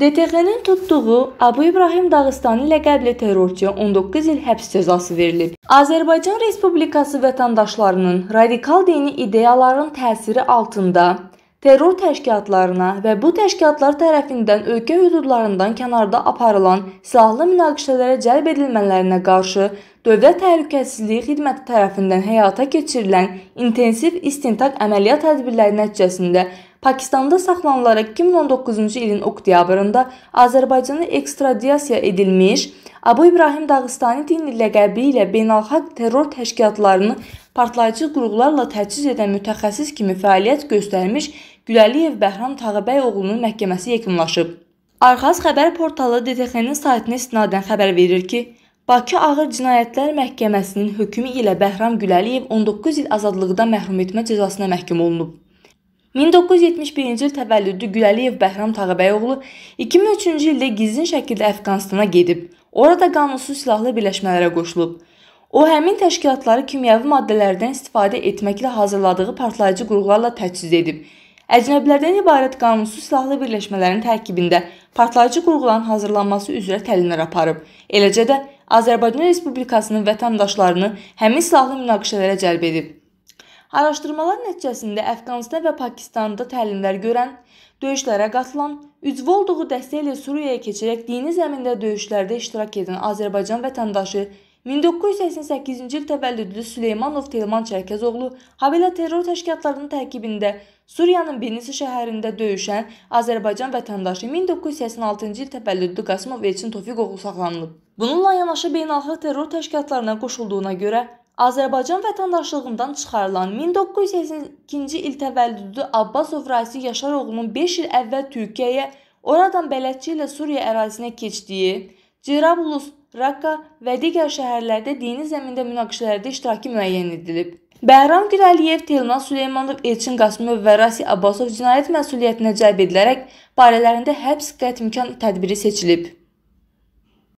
DTX-nin tutduğu Abu İbrahim Dağıstanı ləqəbli terrorçuya 19 il həbs cəzası verilib. Azərbaycan Respublikası vətəndaşlarının radikal dini ideyaların təsiri altında terror təşkilatlarına və bu təşkilatlar tərəfindən ölkə hüdudlarından kənarda aparılan silahlı münaqişələrə cəlb edilmələrinə qarşı Dövlət Təhlükəsizliyi Xidməti tərəfindən həyata keçirilən intensiv istintaq əməliyyat tədbirləri nəticəsində Pakistanda saxlanılaraq 2019-cu ilin oktyabrında Azərbaycana ekstradiyasiya edilmiş Abu İbrahim Dağıstani dinli ləqəbi ilə beynəlxalq terror təşkilatlarını partlayıcı qurğularla təchiz edən mütəxəssis kimi fəaliyyət göstərmiş Güləliyev Bəhram Tağıbəy oğlunun məhkəməsi yekunlaşıb. Arxaz xəbər portalı DTX-nin saytına istinadən xəbər verir ki, Bakı Ağır Cinayətlər Məhkəməsinin hökmü ilə Bəhram Güləliyev 19 il azadlıqdan məhrum etmə cəzasına məhkum olunub. 1971-ci il təvəllüdlü Güləliyev Bəhram Tağıbəyoğlu 2003-cü ildə gizlin şəkildə Əfqanistana gedib. Orada qanunsuz silahlı birləşmələrə qoşulub. O həmin təşkilatları kimyəvi maddələrdən istifadə etməklə hazırladığı partlayıcı qurğularla təchiz edib. Əcnəbilərdən ibarət qanunsuz silahlı birləşmələrin tərkibində partlayıcı qurğuların hazırlanması üzrə təlimlər aparıb. Eləcə də Azərbaycan Respublikasının vətəndaşlarını həmin silahlı münaqişələrə cəlb edib. Araşdırmalar nəticəsində Əfqanıstan və Pakistanda təlimlər görən, döyüşlərə qatılan, üzv olduğu dəstə ilə Suriyaya keçərək dini zəmində döyüşlərdə iştirak edən Azərbaycan vətəndaşı 1988-ci il təvəllüdlü Süleymanov Telman Çərkəzoğlu habelə terror təşkilatlarının təqibində Suriyanın Binisi şəhərində döyüşən Azərbaycan vətəndaşı 1986-cı il təvəllüdlü Qasımov Elçin Tofiqoğlu saxlanılıb. Bununla yanaşı beynəlxalq terror təşkilatlarına qoşulduğuna görə Azərbaycan vətəndaşlığından çıxarılan 1982-ci il təvəllüdlü Abbasov Raisi Yaşaroğlunun 5 il əvvəl Türkiyəyə, oradan bələdçi ilə Suriya ərazisinə keçdiyi, Cirablus, Raqqa və digər şəhərlərdə dini zəmində münaqişələrdə iştirakı müəyyən edilib. Bəhram Gürəliyev, Telman Süleymanov, Elçin Qasımov və Rasi Abbasov cinayət məsuliyyətinə cəlb edilərək barələrində həbs qətimkan tədbiri seçilib.